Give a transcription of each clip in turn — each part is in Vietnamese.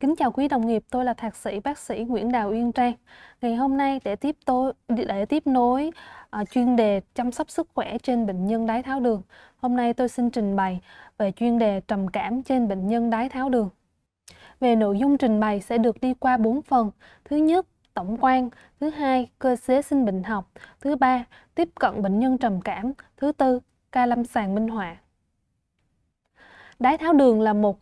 Kính chào quý đồng nghiệp, tôi là thạc sĩ bác sĩ Nguyễn Đào Uyên Trang. Ngày hôm nay để tiếp tôi để tiếp nối uh, chuyên đề chăm sóc sức khỏe trên bệnh nhân đái tháo đường. Hôm nay tôi xin trình bày về chuyên đề trầm cảm trên bệnh nhân đái tháo đường. Về nội dung trình bày sẽ được đi qua 4 phần. Thứ nhất, tổng quan, thứ hai, cơ chế sinh bệnh học, thứ ba, tiếp cận bệnh nhân trầm cảm, thứ tư, ca lâm sàng minh họa. Đái tháo đường là một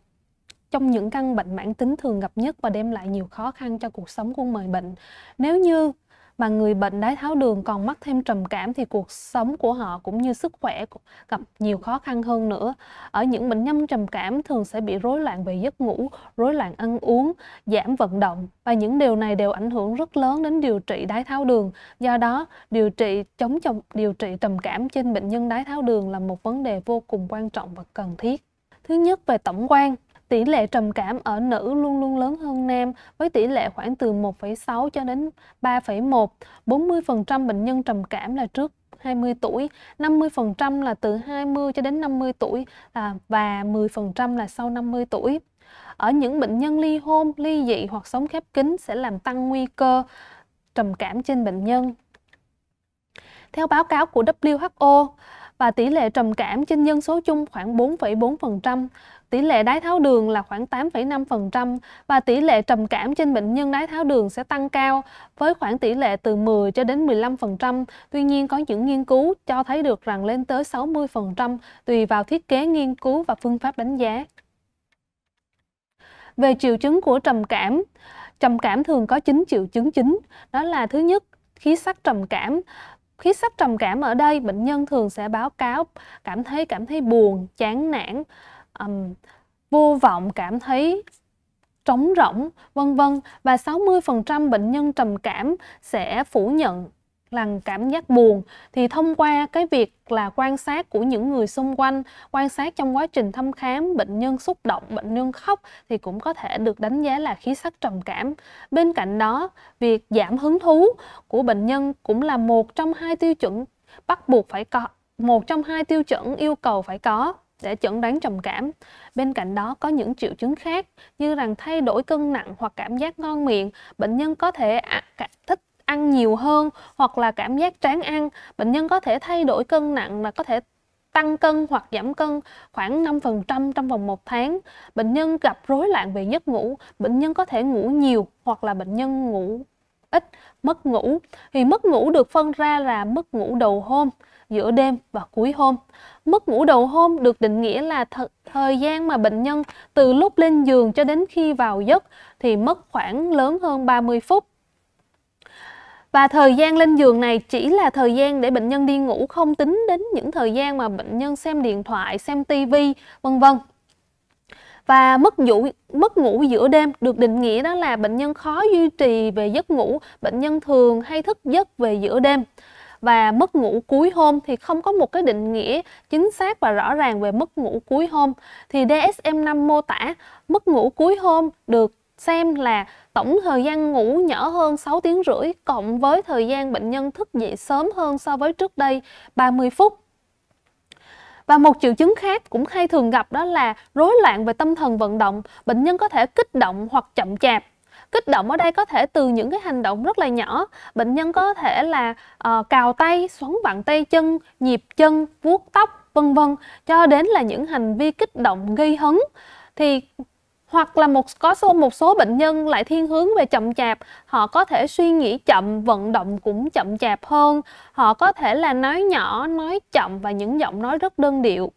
trong những căn bệnh mãn tính thường gặp nhất và đem lại nhiều khó khăn cho cuộc sống của người bệnh. Nếu như mà người bệnh đái tháo đường còn mắc thêm trầm cảm thì cuộc sống của họ cũng như sức khỏe gặp nhiều khó khăn hơn nữa. Ở những bệnh nhân trầm cảm thường sẽ bị rối loạn về giấc ngủ, rối loạn ăn uống, giảm vận động và những điều này đều ảnh hưởng rất lớn đến điều trị đái tháo đường. Do đó, điều trị chống chồng điều trị trầm cảm trên bệnh nhân đái tháo đường là một vấn đề vô cùng quan trọng và cần thiết. Thứ nhất về tổng quan, tỷ lệ trầm cảm ở nữ luôn luôn lớn hơn nam với tỷ lệ khoảng từ 1,6 cho đến 3,1. 40% bệnh nhân trầm cảm là trước 20 tuổi, 50% là từ 20 cho đến 50 tuổi à, và 10% là sau 50 tuổi. Ở những bệnh nhân ly hôn, ly dị hoặc sống khép kín sẽ làm tăng nguy cơ trầm cảm trên bệnh nhân. Theo báo cáo của WHO, và tỷ lệ trầm cảm trên dân số chung khoảng 4,4% tỷ lệ đái tháo đường là khoảng 8,5% và tỷ lệ trầm cảm trên bệnh nhân đái tháo đường sẽ tăng cao với khoảng tỷ lệ từ 10 cho đến 15%. Tuy nhiên có những nghiên cứu cho thấy được rằng lên tới 60% tùy vào thiết kế nghiên cứu và phương pháp đánh giá. Về triệu chứng của trầm cảm, trầm cảm thường có 9 triệu chứng chính, đó là thứ nhất khí sắc trầm cảm khí sắc trầm cảm ở đây bệnh nhân thường sẽ báo cáo cảm thấy cảm thấy buồn chán nản um, vô vọng cảm thấy trống rỗng, vân vân và 60% bệnh nhân trầm cảm sẽ phủ nhận là cảm giác buồn thì thông qua cái việc là quan sát của những người xung quanh, quan sát trong quá trình thăm khám bệnh nhân xúc động, bệnh nhân khóc thì cũng có thể được đánh giá là khí sắc trầm cảm. Bên cạnh đó, việc giảm hứng thú của bệnh nhân cũng là một trong hai tiêu chuẩn bắt buộc phải có, một trong hai tiêu chuẩn yêu cầu phải có để chẩn đoán trầm cảm. Bên cạnh đó có những triệu chứng khác như rằng thay đổi cân nặng hoặc cảm giác ngon miệng, bệnh nhân có thể thích ăn nhiều hơn hoặc là cảm giác tráng ăn, bệnh nhân có thể thay đổi cân nặng là có thể tăng cân hoặc giảm cân khoảng 5% trong vòng một tháng. Bệnh nhân gặp rối loạn về giấc ngủ, bệnh nhân có thể ngủ nhiều hoặc là bệnh nhân ngủ ít mất ngủ thì mất ngủ được phân ra là mất ngủ đầu hôm giữa đêm và cuối hôm mất ngủ đầu hôm được định nghĩa là th- thời gian mà bệnh nhân từ lúc lên giường cho đến khi vào giấc thì mất khoảng lớn hơn 30 phút và thời gian lên giường này chỉ là thời gian để bệnh nhân đi ngủ không tính đến những thời gian mà bệnh nhân xem điện thoại xem tivi vân vân và mất ngủ mất ngủ giữa đêm được định nghĩa đó là bệnh nhân khó duy trì về giấc ngủ bệnh nhân thường hay thức giấc về giữa đêm và mất ngủ cuối hôm thì không có một cái định nghĩa chính xác và rõ ràng về mất ngủ cuối hôm thì DSM-5 mô tả mất ngủ cuối hôm được xem là tổng thời gian ngủ nhỏ hơn 6 tiếng rưỡi cộng với thời gian bệnh nhân thức dậy sớm hơn so với trước đây 30 phút và một triệu chứng khác cũng hay thường gặp đó là rối loạn về tâm thần vận động. Bệnh nhân có thể kích động hoặc chậm chạp kích động ở đây có thể từ những cái hành động rất là nhỏ bệnh nhân có thể là uh, cào tay xoắn vặn tay chân nhịp chân vuốt tóc vân vân cho đến là những hành vi kích động gây hấn thì hoặc là một có số một số bệnh nhân lại thiên hướng về chậm chạp họ có thể suy nghĩ chậm vận động cũng chậm chạp hơn họ có thể là nói nhỏ nói chậm và những giọng nói rất đơn điệu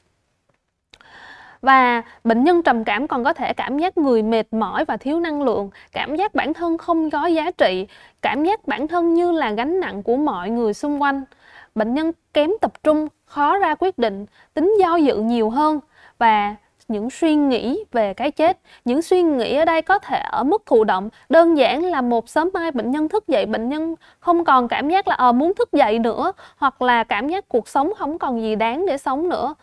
và bệnh nhân trầm cảm còn có thể cảm giác người mệt mỏi và thiếu năng lượng cảm giác bản thân không có giá trị cảm giác bản thân như là gánh nặng của mọi người xung quanh bệnh nhân kém tập trung khó ra quyết định tính do dự nhiều hơn và những suy nghĩ về cái chết những suy nghĩ ở đây có thể ở mức thụ động đơn giản là một sớm mai bệnh nhân thức dậy bệnh nhân không còn cảm giác là à, muốn thức dậy nữa hoặc là cảm giác cuộc sống không còn gì đáng để sống nữa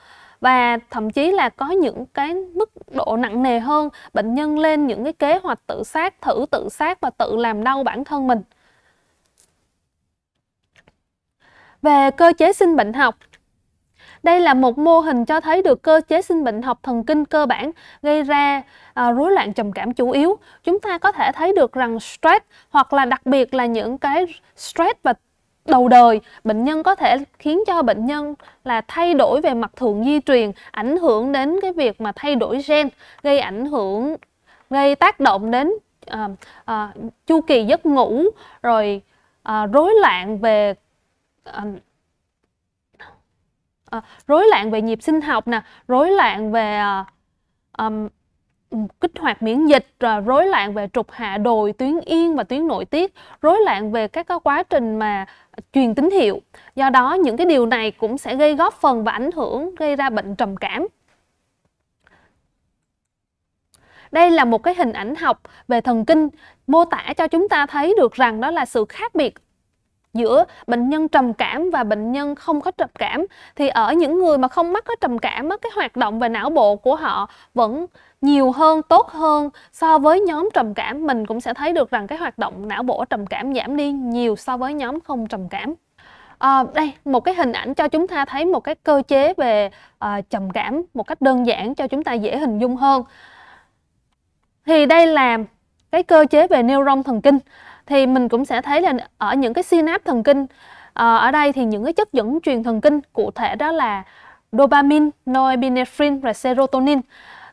và thậm chí là có những cái mức độ nặng nề hơn bệnh nhân lên những cái kế hoạch tự sát thử tự sát và tự làm đau bản thân mình về cơ chế sinh bệnh học đây là một mô hình cho thấy được cơ chế sinh bệnh học thần kinh cơ bản gây ra à, rối loạn trầm cảm chủ yếu. Chúng ta có thể thấy được rằng stress hoặc là đặc biệt là những cái stress và đầu đời bệnh nhân có thể khiến cho bệnh nhân là thay đổi về mặt thượng di truyền ảnh hưởng đến cái việc mà thay đổi gen gây ảnh hưởng gây tác động đến à, à, chu kỳ giấc ngủ rồi à, rối loạn về à, à, rối loạn về nhịp sinh học nè rối loạn về à, um, kích hoạt miễn dịch rồi rối loạn về trục hạ đồi tuyến yên và tuyến nội tiết rối loạn về các cái quá trình mà truyền tín hiệu do đó những cái điều này cũng sẽ gây góp phần và ảnh hưởng gây ra bệnh trầm cảm đây là một cái hình ảnh học về thần kinh mô tả cho chúng ta thấy được rằng đó là sự khác biệt giữa bệnh nhân trầm cảm và bệnh nhân không có trầm cảm thì ở những người mà không mắc có trầm cảm cái hoạt động về não bộ của họ vẫn nhiều hơn tốt hơn so với nhóm trầm cảm mình cũng sẽ thấy được rằng cái hoạt động não bộ trầm cảm giảm đi nhiều so với nhóm không trầm cảm à, đây một cái hình ảnh cho chúng ta thấy một cái cơ chế về à, trầm cảm một cách đơn giản cho chúng ta dễ hình dung hơn thì đây là cái cơ chế về neuron thần kinh thì mình cũng sẽ thấy là ở những cái synapse thần kinh ờ, ở đây thì những cái chất dẫn truyền thần kinh cụ thể đó là dopamine, norepinephrine và serotonin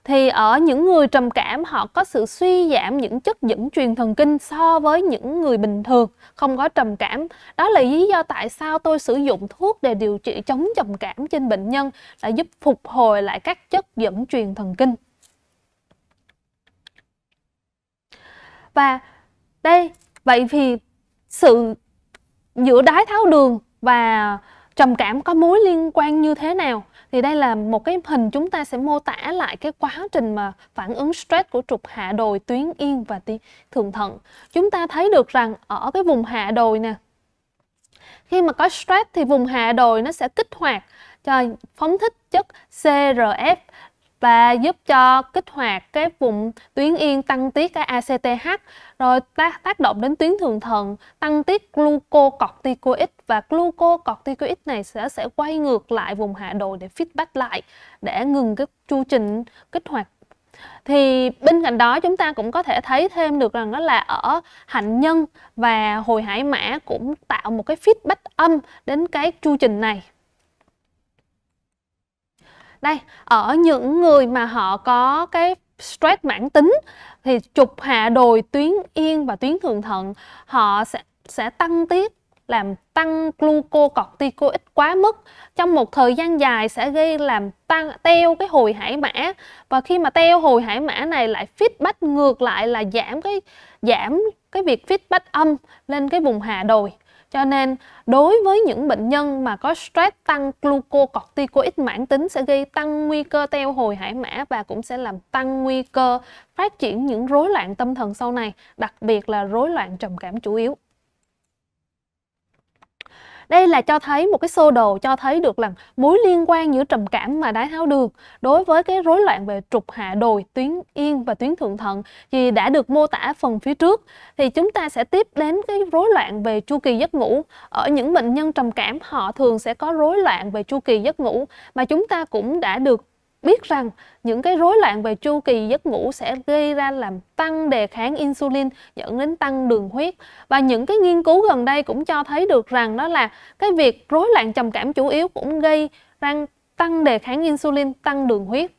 thì ở những người trầm cảm họ có sự suy giảm những chất dẫn truyền thần kinh so với những người bình thường không có trầm cảm đó là lý do tại sao tôi sử dụng thuốc để điều trị chống trầm cảm trên bệnh nhân là giúp phục hồi lại các chất dẫn truyền thần kinh và đây vậy thì sự giữa đái tháo đường và trầm cảm có mối liên quan như thế nào thì đây là một cái hình chúng ta sẽ mô tả lại cái quá trình mà phản ứng stress của trục hạ đồi tuyến yên và tuyến thượng thận chúng ta thấy được rằng ở cái vùng hạ đồi nè khi mà có stress thì vùng hạ đồi nó sẽ kích hoạt cho phóng thích chất CRF và giúp cho kích hoạt cái vùng tuyến yên tăng tiết cái ACTH rồi tác tác động đến tuyến thượng thận tăng tiết glucocorticoid và glucocorticoid này sẽ sẽ quay ngược lại vùng hạ đồi để feedback lại để ngừng cái chu trình kích hoạt thì bên cạnh đó chúng ta cũng có thể thấy thêm được rằng đó là ở hạnh nhân và hồi hải mã cũng tạo một cái feedback âm đến cái chu trình này đây ở những người mà họ có cái stress mãn tính thì trục hạ đồi tuyến yên và tuyến thượng thận họ sẽ sẽ tăng tiết làm tăng glucocorticoid quá mức trong một thời gian dài sẽ gây làm tăng teo cái hồi hải mã và khi mà teo hồi hải mã này lại feedback ngược lại là giảm cái giảm cái việc feedback âm lên cái vùng hạ đồi cho nên đối với những bệnh nhân mà có stress tăng glucocorticoid mãn tính sẽ gây tăng nguy cơ teo hồi hải mã và cũng sẽ làm tăng nguy cơ phát triển những rối loạn tâm thần sau này, đặc biệt là rối loạn trầm cảm chủ yếu đây là cho thấy một cái sơ đồ cho thấy được là mối liên quan giữa trầm cảm mà đái tháo đường đối với cái rối loạn về trục hạ đồi tuyến yên và tuyến thượng thận thì đã được mô tả phần phía trước thì chúng ta sẽ tiếp đến cái rối loạn về chu kỳ giấc ngủ ở những bệnh nhân trầm cảm họ thường sẽ có rối loạn về chu kỳ giấc ngủ mà chúng ta cũng đã được biết rằng những cái rối loạn về chu kỳ giấc ngủ sẽ gây ra làm tăng đề kháng insulin dẫn đến tăng đường huyết và những cái nghiên cứu gần đây cũng cho thấy được rằng đó là cái việc rối loạn trầm cảm chủ yếu cũng gây ra tăng đề kháng insulin tăng đường huyết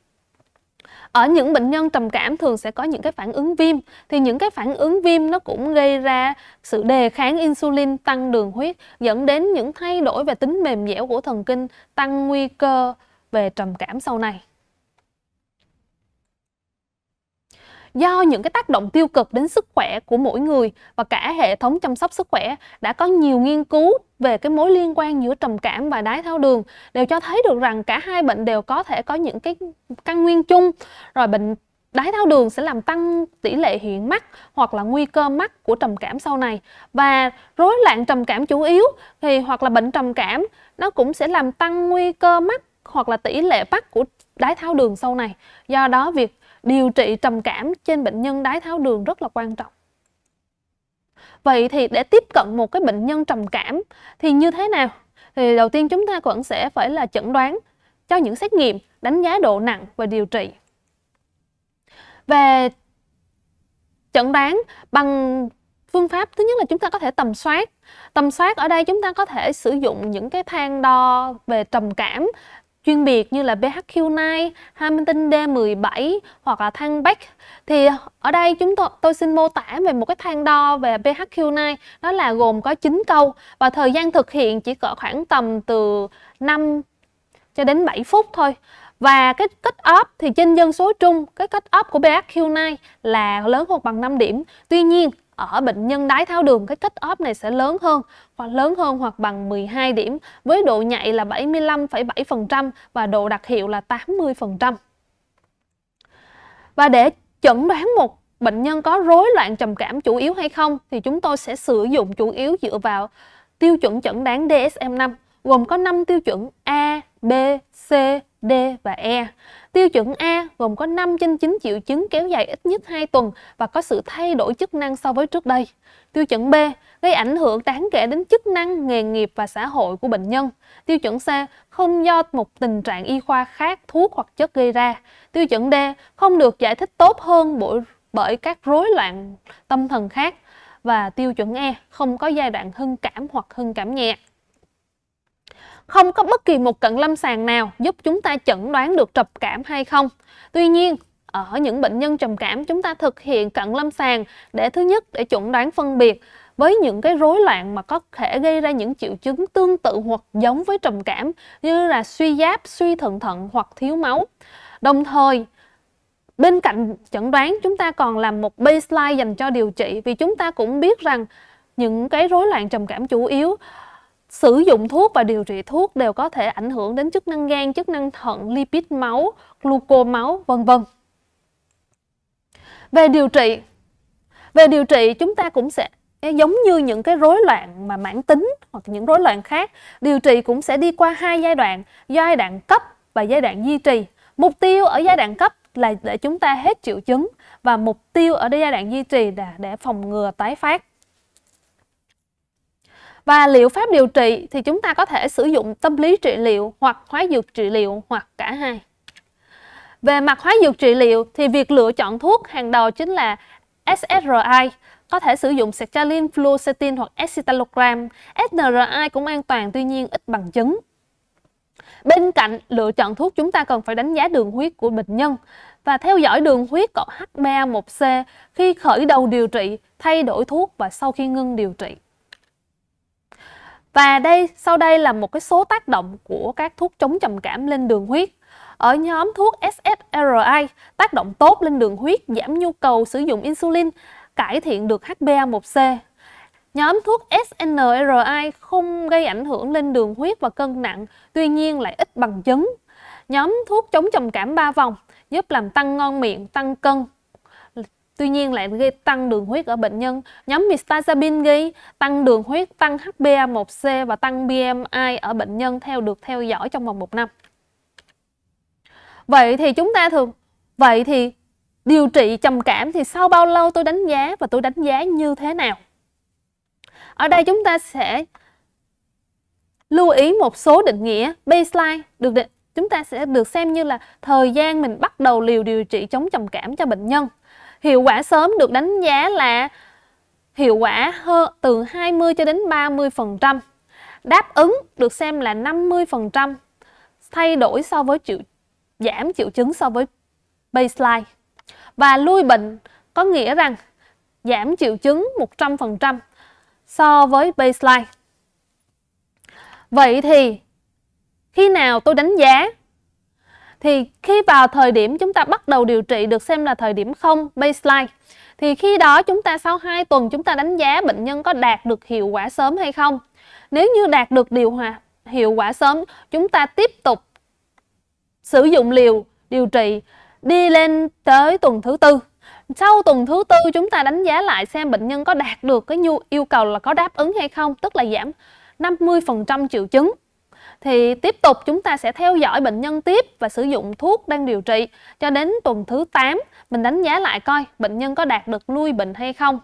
ở những bệnh nhân trầm cảm thường sẽ có những cái phản ứng viêm thì những cái phản ứng viêm nó cũng gây ra sự đề kháng insulin tăng đường huyết dẫn đến những thay đổi về tính mềm dẻo của thần kinh tăng nguy cơ về trầm cảm sau này do những cái tác động tiêu cực đến sức khỏe của mỗi người và cả hệ thống chăm sóc sức khỏe đã có nhiều nghiên cứu về cái mối liên quan giữa trầm cảm và đái tháo đường đều cho thấy được rằng cả hai bệnh đều có thể có những cái căn nguyên chung rồi bệnh đái tháo đường sẽ làm tăng tỷ lệ hiện mắc hoặc là nguy cơ mắc của trầm cảm sau này và rối loạn trầm cảm chủ yếu thì hoặc là bệnh trầm cảm nó cũng sẽ làm tăng nguy cơ mắc hoặc là tỷ lệ mắc của đái tháo đường sau này do đó việc điều trị trầm cảm trên bệnh nhân đái tháo đường rất là quan trọng. Vậy thì để tiếp cận một cái bệnh nhân trầm cảm thì như thế nào? Thì đầu tiên chúng ta vẫn sẽ phải là chẩn đoán cho những xét nghiệm, đánh giá độ nặng và điều trị. Về chẩn đoán bằng phương pháp thứ nhất là chúng ta có thể tầm soát tầm soát ở đây chúng ta có thể sử dụng những cái thang đo về trầm cảm chuyên biệt như là BHQ9, Hamilton D17 hoặc là thang Beck thì ở đây chúng tôi tôi xin mô tả về một cái thang đo về BHQ9 đó là gồm có 9 câu và thời gian thực hiện chỉ cỡ khoảng tầm từ 5 cho đến 7 phút thôi và cái kết up thì trên dân số chung cái kết up của BHQ9 là lớn hơn bằng 5 điểm tuy nhiên ở bệnh nhân đái tháo đường cái kết óp này sẽ lớn hơn hoặc lớn hơn hoặc bằng 12 điểm với độ nhạy là 75,7% và độ đặc hiệu là 80%. Và để chẩn đoán một bệnh nhân có rối loạn trầm cảm chủ yếu hay không thì chúng tôi sẽ sử dụng chủ yếu dựa vào tiêu chuẩn chẩn đoán DSM-5 gồm có 5 tiêu chuẩn A, B, C, D và E. Tiêu chuẩn A gồm có 5 trên 9 triệu chứng kéo dài ít nhất 2 tuần và có sự thay đổi chức năng so với trước đây. Tiêu chuẩn B gây ảnh hưởng đáng kể đến chức năng, nghề nghiệp và xã hội của bệnh nhân. Tiêu chuẩn C không do một tình trạng y khoa khác, thuốc hoặc chất gây ra. Tiêu chuẩn D không được giải thích tốt hơn bởi, bởi các rối loạn tâm thần khác. Và tiêu chuẩn E không có giai đoạn hưng cảm hoặc hưng cảm nhẹ. Không có bất kỳ một cận lâm sàng nào giúp chúng ta chẩn đoán được trầm cảm hay không. Tuy nhiên, ở những bệnh nhân trầm cảm chúng ta thực hiện cận lâm sàng để thứ nhất để chuẩn đoán phân biệt với những cái rối loạn mà có thể gây ra những triệu chứng tương tự hoặc giống với trầm cảm như là suy giáp, suy thận thận hoặc thiếu máu. Đồng thời, bên cạnh chẩn đoán chúng ta còn làm một baseline dành cho điều trị vì chúng ta cũng biết rằng những cái rối loạn trầm cảm chủ yếu sử dụng thuốc và điều trị thuốc đều có thể ảnh hưởng đến chức năng gan, chức năng thận, lipid máu, gluco máu, vân vân. Về điều trị, về điều trị chúng ta cũng sẽ giống như những cái rối loạn mà mãn tính hoặc những rối loạn khác, điều trị cũng sẽ đi qua hai giai đoạn, giai đoạn cấp và giai đoạn duy trì. Mục tiêu ở giai đoạn cấp là để chúng ta hết triệu chứng và mục tiêu ở giai đoạn duy trì là để phòng ngừa tái phát. Và liệu pháp điều trị thì chúng ta có thể sử dụng tâm lý trị liệu hoặc hóa dược trị liệu hoặc cả hai. Về mặt hóa dược trị liệu thì việc lựa chọn thuốc hàng đầu chính là SSRI, có thể sử dụng sertraline, fluoxetine hoặc escitalopram. SNRI cũng an toàn tuy nhiên ít bằng chứng. Bên cạnh lựa chọn thuốc chúng ta cần phải đánh giá đường huyết của bệnh nhân và theo dõi đường huyết cậu H3A1C khi khởi đầu điều trị, thay đổi thuốc và sau khi ngưng điều trị. Và đây sau đây là một cái số tác động của các thuốc chống trầm cảm lên đường huyết. Ở nhóm thuốc SSRI, tác động tốt lên đường huyết, giảm nhu cầu sử dụng insulin, cải thiện được HbA1c. Nhóm thuốc SNRI không gây ảnh hưởng lên đường huyết và cân nặng, tuy nhiên lại ít bằng chứng. Nhóm thuốc chống trầm cảm ba vòng giúp làm tăng ngon miệng, tăng cân, Tuy nhiên lại gây tăng đường huyết ở bệnh nhân. Nhóm Mistazabin gây tăng đường huyết, tăng HbA1c và tăng BMI ở bệnh nhân theo được theo dõi trong vòng một năm. Vậy thì chúng ta thường vậy thì điều trị trầm cảm thì sau bao lâu tôi đánh giá và tôi đánh giá như thế nào? Ở đây chúng ta sẽ lưu ý một số định nghĩa baseline được định, chúng ta sẽ được xem như là thời gian mình bắt đầu liều điều trị chống trầm cảm cho bệnh nhân hiệu quả sớm được đánh giá là hiệu quả hơn từ 20 cho đến 30%. Đáp ứng được xem là 50% thay đổi so với triệu giảm triệu chứng so với baseline. Và lui bệnh có nghĩa rằng giảm triệu chứng 100% so với baseline. Vậy thì khi nào tôi đánh giá thì khi vào thời điểm chúng ta bắt đầu điều trị được xem là thời điểm không baseline thì khi đó chúng ta sau 2 tuần chúng ta đánh giá bệnh nhân có đạt được hiệu quả sớm hay không. Nếu như đạt được điều hòa hiệu quả sớm, chúng ta tiếp tục sử dụng liều điều trị đi lên tới tuần thứ tư. Sau tuần thứ tư chúng ta đánh giá lại xem bệnh nhân có đạt được cái nhu yêu cầu là có đáp ứng hay không, tức là giảm 50% triệu chứng thì tiếp tục chúng ta sẽ theo dõi bệnh nhân tiếp và sử dụng thuốc đang điều trị cho đến tuần thứ 8 mình đánh giá lại coi bệnh nhân có đạt được lui bệnh hay không.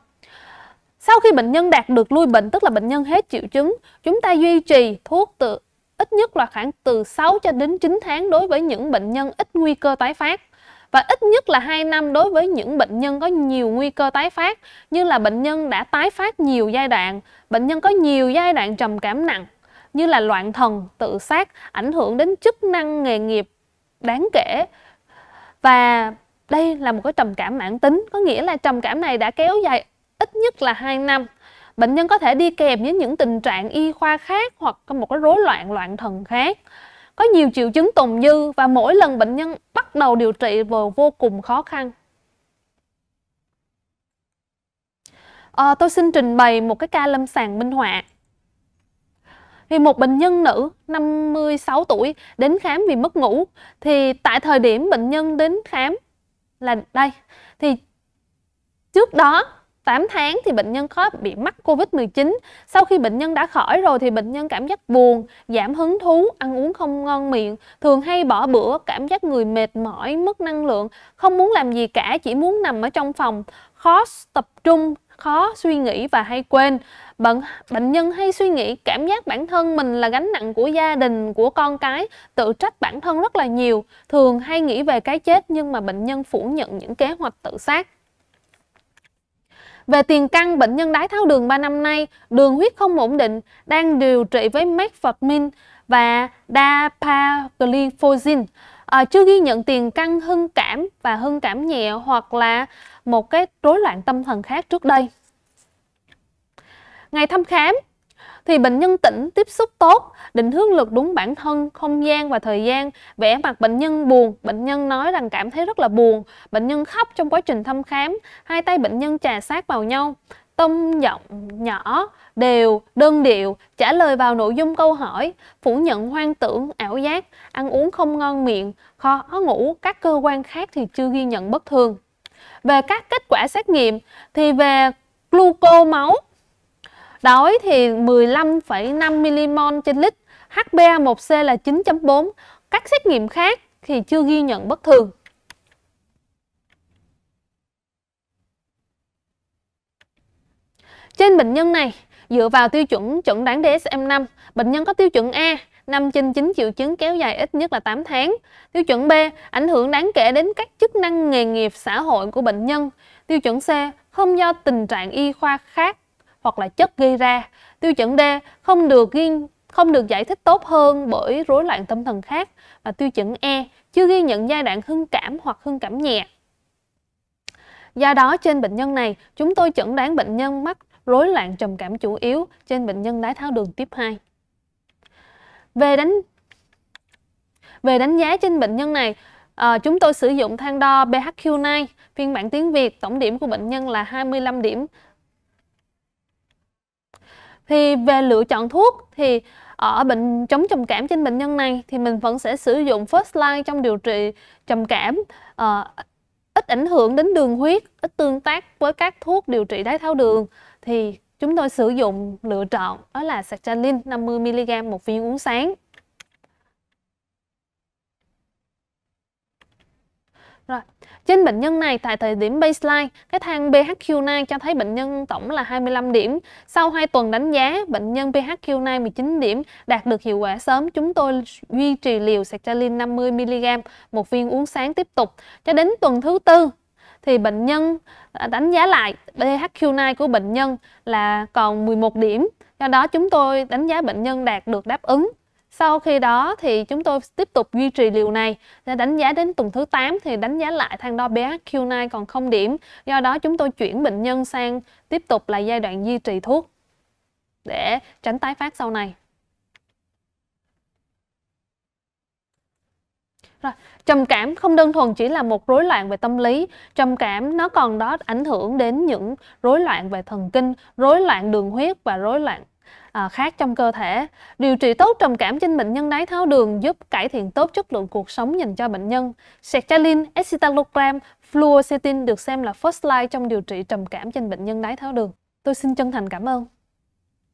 Sau khi bệnh nhân đạt được lui bệnh tức là bệnh nhân hết triệu chứng, chúng ta duy trì thuốc từ ít nhất là khoảng từ 6 cho đến 9 tháng đối với những bệnh nhân ít nguy cơ tái phát và ít nhất là 2 năm đối với những bệnh nhân có nhiều nguy cơ tái phát như là bệnh nhân đã tái phát nhiều giai đoạn, bệnh nhân có nhiều giai đoạn trầm cảm nặng như là loạn thần, tự sát ảnh hưởng đến chức năng nghề nghiệp đáng kể. Và đây là một cái trầm cảm mãn tính, có nghĩa là trầm cảm này đã kéo dài ít nhất là 2 năm. Bệnh nhân có thể đi kèm với những tình trạng y khoa khác hoặc một cái rối loạn loạn thần khác. Có nhiều triệu chứng tồn dư và mỗi lần bệnh nhân bắt đầu điều trị vừa vô cùng khó khăn. À, tôi xin trình bày một cái ca lâm sàng minh họa thì một bệnh nhân nữ 56 tuổi đến khám vì mất ngủ thì tại thời điểm bệnh nhân đến khám là đây thì trước đó 8 tháng thì bệnh nhân có bị mắc Covid-19. Sau khi bệnh nhân đã khỏi rồi thì bệnh nhân cảm giác buồn, giảm hứng thú, ăn uống không ngon miệng, thường hay bỏ bữa, cảm giác người mệt mỏi, mất năng lượng, không muốn làm gì cả, chỉ muốn nằm ở trong phòng, khó tập trung, khó suy nghĩ và hay quên bệnh bệnh nhân hay suy nghĩ cảm giác bản thân mình là gánh nặng của gia đình của con cái tự trách bản thân rất là nhiều thường hay nghĩ về cái chết nhưng mà bệnh nhân phủ nhận những kế hoạch tự sát về tiền căn bệnh nhân đái tháo đường 3 năm nay, đường huyết không ổn định, đang điều trị với metformin và dapagliflozin. À, chưa ghi nhận tiền căn hưng cảm và hưng cảm nhẹ hoặc là một cái rối loạn tâm thần khác trước đây. Ngày thăm khám thì bệnh nhân tỉnh tiếp xúc tốt, định hướng lực đúng bản thân, không gian và thời gian, vẻ mặt bệnh nhân buồn, bệnh nhân nói rằng cảm thấy rất là buồn, bệnh nhân khóc trong quá trình thăm khám, hai tay bệnh nhân trà sát vào nhau, tông giọng nhỏ, đều, đơn điệu, trả lời vào nội dung câu hỏi, phủ nhận hoang tưởng, ảo giác, ăn uống không ngon miệng, khó ngủ, các cơ quan khác thì chưa ghi nhận bất thường về các kết quả xét nghiệm thì về gluco máu đói thì 15,5 mmol trên lít, HbA1c là 9.4. Các xét nghiệm khác thì chưa ghi nhận bất thường. Trên bệnh nhân này, dựa vào tiêu chuẩn chuẩn đoán DSM5, bệnh nhân có tiêu chuẩn A 5 trên 9 triệu chứng kéo dài ít nhất là 8 tháng. Tiêu chuẩn B ảnh hưởng đáng kể đến các chức năng nghề nghiệp xã hội của bệnh nhân. Tiêu chuẩn C không do tình trạng y khoa khác hoặc là chất gây ra. Tiêu chuẩn D không được ghi không được giải thích tốt hơn bởi rối loạn tâm thần khác và tiêu chuẩn E chưa ghi nhận giai đoạn hưng cảm hoặc hưng cảm nhẹ. Do đó trên bệnh nhân này, chúng tôi chẩn đoán bệnh nhân mắc rối loạn trầm cảm chủ yếu trên bệnh nhân đái tháo đường tiếp 2. Về đánh về đánh giá trên bệnh nhân này, à, chúng tôi sử dụng thang đo PHQ-9 phiên bản tiếng Việt, tổng điểm của bệnh nhân là 25 điểm. Thì về lựa chọn thuốc thì ở bệnh chống trầm cảm trên bệnh nhân này thì mình vẫn sẽ sử dụng first line trong điều trị trầm cảm à, ít ảnh hưởng đến đường huyết, ít tương tác với các thuốc điều trị đái tháo đường thì chúng tôi sử dụng lựa chọn đó là sertraline 50mg một viên uống sáng. Rồi. Trên bệnh nhân này tại thời điểm baseline, cái thang PHQ9 cho thấy bệnh nhân tổng là 25 điểm. Sau 2 tuần đánh giá, bệnh nhân PHQ9 19 điểm đạt được hiệu quả sớm. Chúng tôi duy trì liều sertraline 50mg, một viên uống sáng tiếp tục. Cho đến tuần thứ tư thì bệnh nhân à, đánh giá lại BHQ9 của bệnh nhân là còn 11 điểm. Do đó chúng tôi đánh giá bệnh nhân đạt được đáp ứng. Sau khi đó thì chúng tôi tiếp tục duy trì liều này để đánh giá đến tuần thứ 8 thì đánh giá lại thang đo BHQ9 còn 0 điểm. Do đó chúng tôi chuyển bệnh nhân sang tiếp tục là giai đoạn duy trì thuốc để tránh tái phát sau này. Rồi, trầm cảm không đơn thuần chỉ là một rối loạn về tâm lý, trầm cảm nó còn đó ảnh hưởng đến những rối loạn về thần kinh, rối loạn đường huyết và rối loạn à, khác trong cơ thể. Điều trị tốt trầm cảm trên bệnh nhân đái tháo đường giúp cải thiện tốt chất lượng cuộc sống dành cho bệnh nhân. Sertraline, escitalopram, fluoxetine được xem là first line trong điều trị trầm cảm trên bệnh nhân đái tháo đường. Tôi xin chân thành cảm ơn.